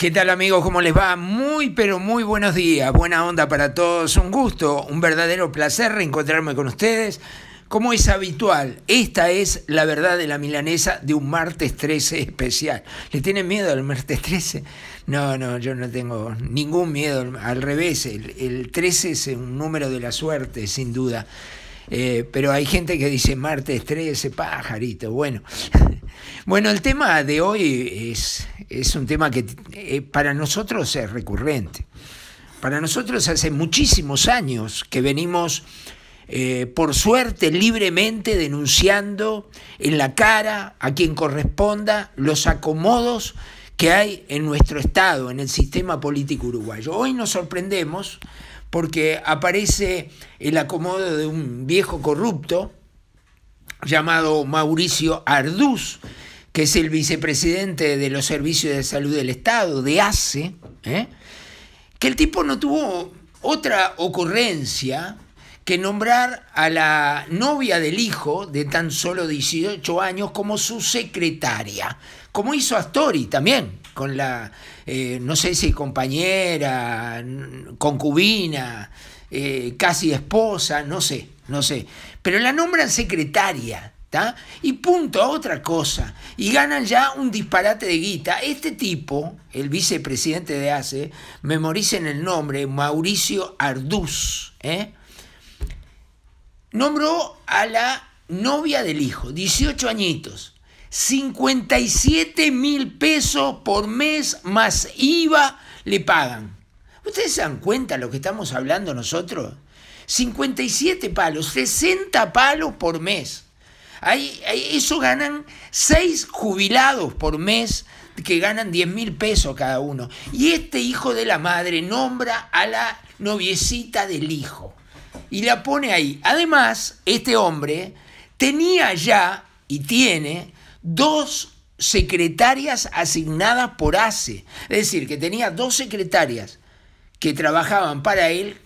¿Qué tal amigos? ¿Cómo les va? Muy, pero muy buenos días. Buena onda para todos. Un gusto, un verdadero placer reencontrarme con ustedes. Como es habitual, esta es la verdad de la milanesa de un martes 13 especial. ¿Le tienen miedo al martes 13? No, no, yo no tengo ningún miedo. Al revés, el, 13 es un número de la suerte, sin duda. Eh, pero hay gente que dice martes 13, pajarito. Bueno, Bueno, el tema de hoy es, un tema que eh, para nosotros es recurrente. Para nosotros hace muchísimos años que venimos, eh, por suerte, libremente denunciando en la cara a quien corresponda los acomodos que hay en nuestro Estado, en el sistema político uruguayo. Hoy nos sorprendemos porque aparece el acomodo de un viejo corrupto, llamado Mauricio Arduz, que es el vicepresidente de los servicios de salud del Estado, de ACE, ¿eh? que el tipo no tuvo otra ocurrencia que nombrar a la novia del hijo de tan solo 18 años como su secretaria, como hizo Astori también, con la, eh, no sé si compañera, concubina, eh, casi esposa, no sé no sé. Pero la nombran secretaria, ¿está? Y punto a otra cosa. Y ganan ya un disparate de guita. Este tipo, el vicepresidente de ACE, memoricen el nombre, Mauricio Arduz, ¿eh? Nombró a la novia del hijo, 18 añitos, 57 mil pesos por mes más IVA le pagan. ¿Ustedes se dan cuenta de lo que estamos hablando nosotros? 57 palos, 60 palos por mes. Ahí, eso ganan 6 jubilados por mes que ganan 10 mil pesos cada uno. Y este hijo de la madre nombra a la noviecita del hijo y la pone ahí. Además, este hombre tenía ya y tiene dos secretarias asignadas por ACE. Es decir, que tenía dos secretarias que trabajaban para él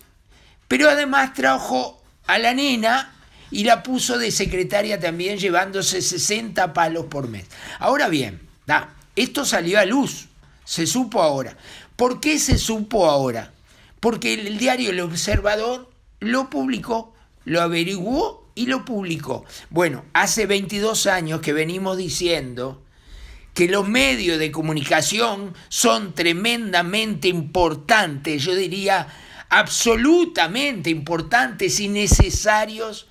pero además trajo a la nena y la puso de secretaria también llevándose 60 palos por mes. Ahora bien, da, esto salió a luz, se supo ahora. ¿Por qué se supo ahora? Porque el diario El Observador lo publicó, lo averiguó y lo publicó. Bueno, hace 22 años que venimos diciendo que los medios de comunicación son tremendamente importantes, yo diría absolutamente importantes y necesarios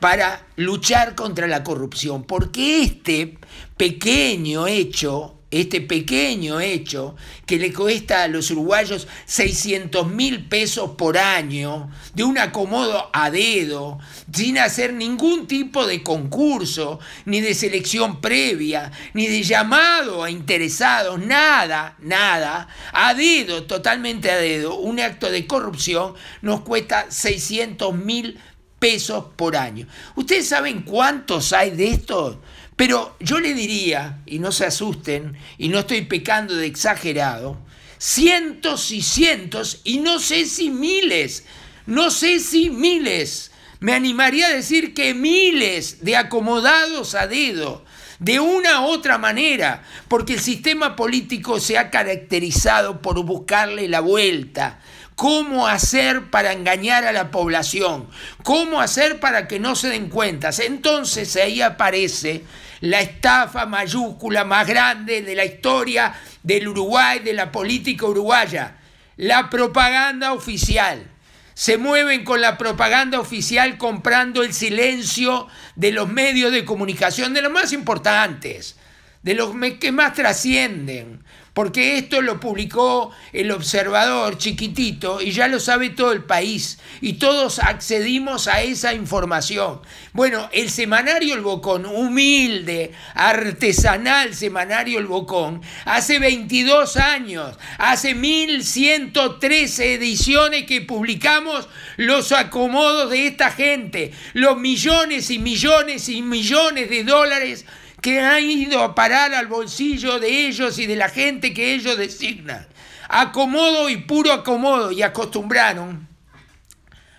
para luchar contra la corrupción, porque este pequeño hecho este pequeño hecho que le cuesta a los uruguayos 600 mil pesos por año, de un acomodo a dedo, sin hacer ningún tipo de concurso, ni de selección previa, ni de llamado a interesados, nada, nada, a dedo, totalmente a dedo, un acto de corrupción nos cuesta 600 mil pesos por año. ¿Ustedes saben cuántos hay de estos? Pero yo le diría, y no se asusten, y no estoy pecando de exagerado, cientos y cientos, y no sé si miles, no sé si miles, me animaría a decir que miles de acomodados a dedo, de una u otra manera, porque el sistema político se ha caracterizado por buscarle la vuelta, cómo hacer para engañar a la población, cómo hacer para que no se den cuentas. Entonces ahí aparece la estafa mayúscula más grande de la historia del Uruguay, de la política uruguaya, la propaganda oficial. Se mueven con la propaganda oficial comprando el silencio de los medios de comunicación, de los más importantes, de los que más trascienden, porque esto lo publicó el observador chiquitito y ya lo sabe todo el país y todos accedimos a esa información. Bueno, el semanario El Bocón, humilde, artesanal semanario El Bocón, hace 22 años, hace 1113 ediciones que publicamos los acomodos de esta gente, los millones y millones y millones de dólares que ha ido a parar al bolsillo de ellos y de la gente que ellos designan. Acomodo y puro acomodo y acostumbraron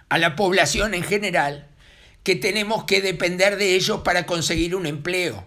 a la población en general que tenemos que depender de ellos para conseguir un empleo.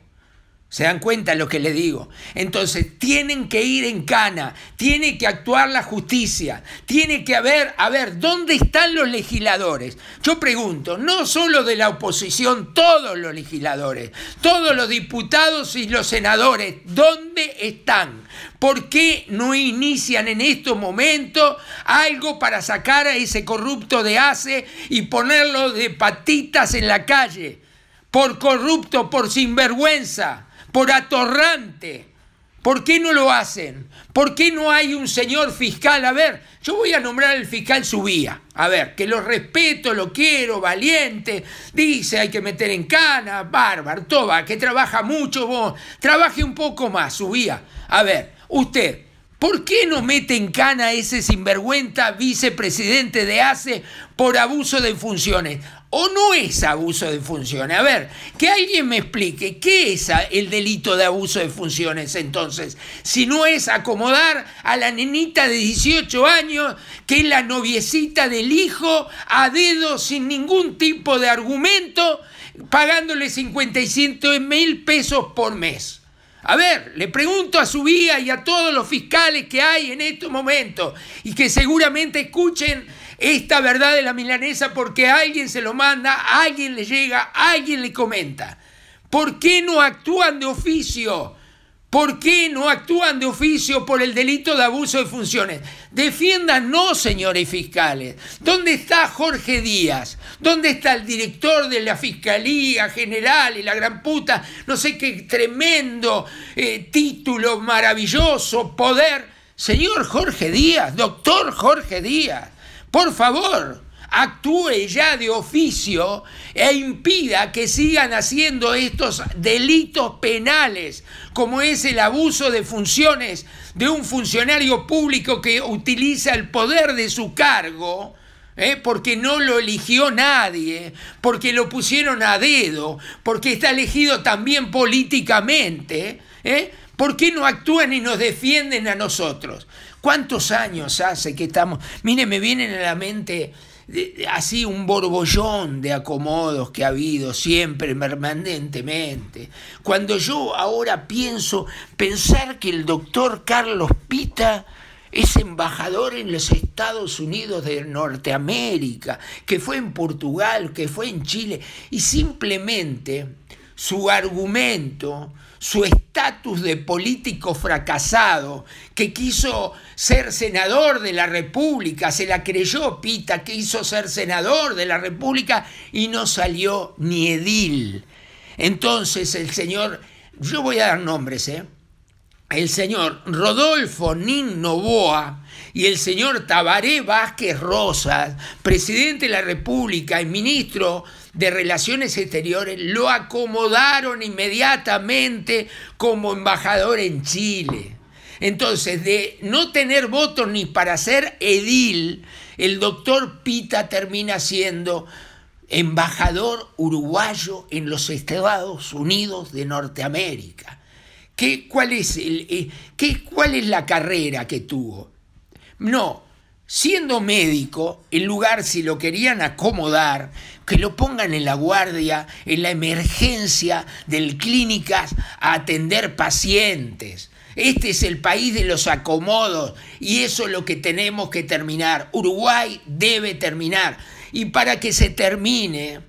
¿Se dan cuenta lo que le digo? Entonces, tienen que ir en cana, tiene que actuar la justicia, tiene que haber, a ver, ¿dónde están los legisladores? Yo pregunto, no solo de la oposición, todos los legisladores, todos los diputados y los senadores, ¿dónde están? ¿Por qué no inician en estos momentos algo para sacar a ese corrupto de ACE y ponerlo de patitas en la calle? Por corrupto, por sinvergüenza por atorrante. ¿Por qué no lo hacen? ¿Por qué no hay un señor fiscal? A ver, yo voy a nombrar al fiscal Subía. A ver, que lo respeto, lo quiero, valiente. Dice, hay que meter en cana, bárbaro, toba, que trabaja mucho vos. Trabaje un poco más, Subía. A ver, usted, ¿por qué no mete en cana ese sinvergüenza vicepresidente de ACE por abuso de funciones? o no es abuso de funciones. A ver, que alguien me explique qué es el delito de abuso de funciones entonces, si no es acomodar a la nenita de 18 años, que es la noviecita del hijo, a dedo, sin ningún tipo de argumento, pagándole 57 mil pesos por mes. A ver, le pregunto a su vía y a todos los fiscales que hay en estos momentos y que seguramente escuchen esta verdad de la milanesa porque alguien se lo manda, alguien le llega, alguien le comenta. ¿Por qué no actúan de oficio? ¿Por qué no actúan de oficio por el delito de abuso de funciones? Defiéndanos, señores fiscales. ¿Dónde está Jorge Díaz? ¿Dónde está el director de la Fiscalía General y la gran puta? No sé qué tremendo eh, título, maravilloso poder. Señor Jorge Díaz, doctor Jorge Díaz. Por favor, actúe ya de oficio e impida que sigan haciendo estos delitos penales, como es el abuso de funciones de un funcionario público que utiliza el poder de su cargo. ¿eh? porque no lo eligió nadie, porque lo pusieron a dedo, porque está elegido también políticamente, ¿eh? ¿Por qué no actúan y nos defienden a nosotros? ¿Cuántos años hace que estamos? Mire, me viene a la mente eh, así un borbollón de acomodos que ha habido siempre, permanentemente. Cuando yo ahora pienso, pensar que el doctor Carlos Pita es embajador en los Estados Unidos de Norteamérica, que fue en Portugal, que fue en Chile, y simplemente su argumento, su estatus de político fracasado, que quiso ser senador de la República, se la creyó Pita, que quiso ser senador de la República y no salió ni edil. Entonces el señor, yo voy a dar nombres, ¿eh? el señor Rodolfo Nin Novoa y el señor Tabaré Vázquez Rosas, presidente de la República y ministro de Relaciones Exteriores lo acomodaron inmediatamente como embajador en Chile. Entonces, de no tener votos ni para ser edil, el doctor Pita termina siendo embajador uruguayo en los Estados Unidos de Norteamérica. ¿Qué, cuál, es el, eh, ¿Cuál es la carrera que tuvo? No, siendo médico, el lugar si lo querían acomodar, que lo pongan en la guardia, en la emergencia del clínicas a atender pacientes. Este es el país de los acomodos y eso es lo que tenemos que terminar. Uruguay debe terminar. Y para que se termine,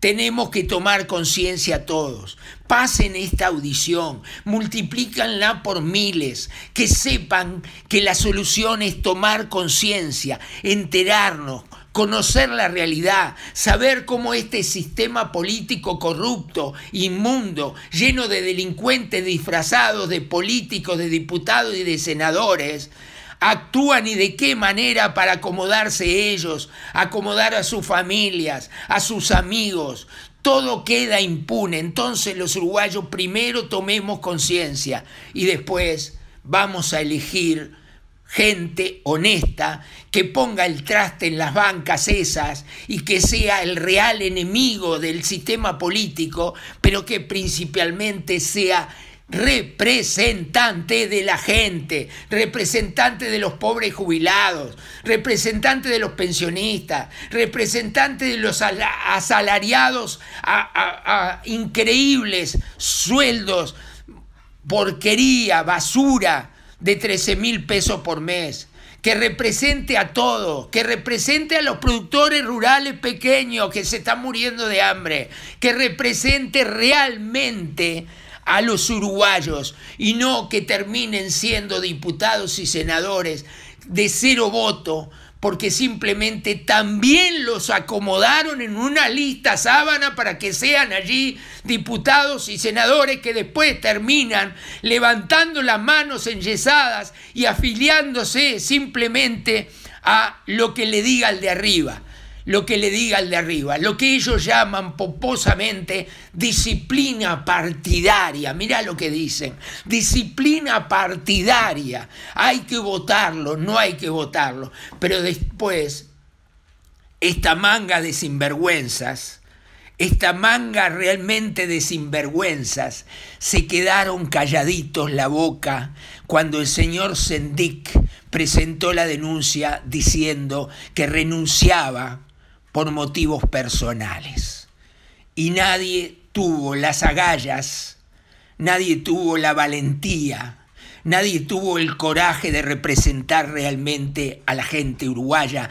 tenemos que tomar conciencia todos. Pasen esta audición, multiplícanla por miles, que sepan que la solución es tomar conciencia, enterarnos, conocer la realidad, saber cómo este sistema político corrupto, inmundo, lleno de delincuentes disfrazados de políticos, de diputados y de senadores, actúan y de qué manera para acomodarse ellos, acomodar a sus familias, a sus amigos. Todo queda impune. Entonces los uruguayos primero tomemos conciencia y después vamos a elegir gente honesta que ponga el traste en las bancas esas y que sea el real enemigo del sistema político, pero que principalmente sea representante de la gente, representante de los pobres jubilados, representante de los pensionistas, representante de los asalariados a, increíbles sueldos, porquería, basura de 13 mil pesos por mes que represente a todos, que represente a los productores rurales pequeños que se están muriendo de hambre, que represente realmente a los uruguayos y no que terminen siendo diputados y senadores de cero voto porque simplemente también los acomodaron en una lista sábana para que sean allí diputados y senadores que después terminan levantando las manos enyesadas y afiliándose simplemente a lo que le diga el de arriba lo que le diga el de arriba, lo que ellos llaman pomposamente disciplina partidaria. Mirá lo que dicen, disciplina partidaria. Hay que votarlo, no hay que votarlo. Pero después, esta manga de sinvergüenzas, esta manga realmente de sinvergüenzas, se quedaron calladitos la boca cuando el señor Sendik presentó la denuncia diciendo que renunciaba por motivos personales. Y nadie tuvo las agallas, nadie tuvo la valentía, nadie tuvo el coraje de representar realmente a la gente uruguaya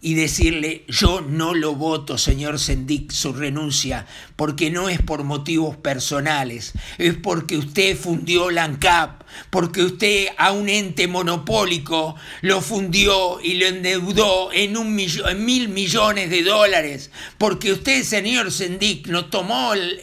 y decirle, yo no lo voto, señor Sendic, su renuncia, porque no es por motivos personales, es porque usted fundió la ANCAP, porque usted a un ente monopólico lo fundió y lo endeudó en, un mil millones de dólares, porque usted, señor Sendic, nos tomó el,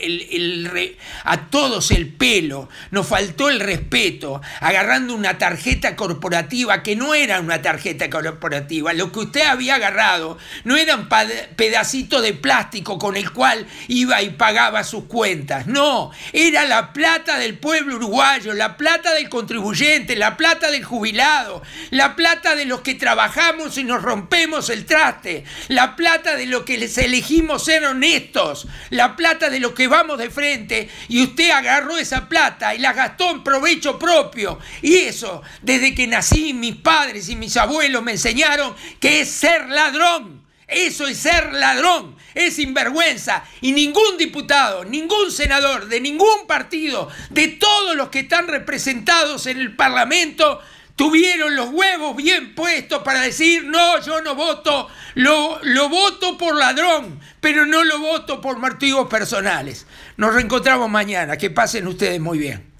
a todos el pelo, nos faltó el respeto, agarrando una tarjeta corporativa que no era una tarjeta corporativa, lo que usted había agarrado no era un pedacito de plástico con el cual iba y pagaba sus cuentas, no, era la plata del pueblo uruguayo, la plata del contribuyente, la plata del jubilado, la plata de los que trabajamos y nos rompemos el traste, la plata de los que les elegimos ser honestos, la plata de los que vamos de frente y usted agarró esa plata y la gastó en provecho propio. Y eso, desde que nací, mis padres y mis abuelos me enseñaron que es ser ladrón. Eso es ser ladrón, es sinvergüenza. Y ningún diputado, ningún senador de ningún partido, de todos los que están representados en el Parlamento, tuvieron los huevos bien puestos para decir, no, yo no voto, lo, voto por ladrón, pero no lo voto por motivos personales. Nos reencontramos mañana, que pasen ustedes muy bien.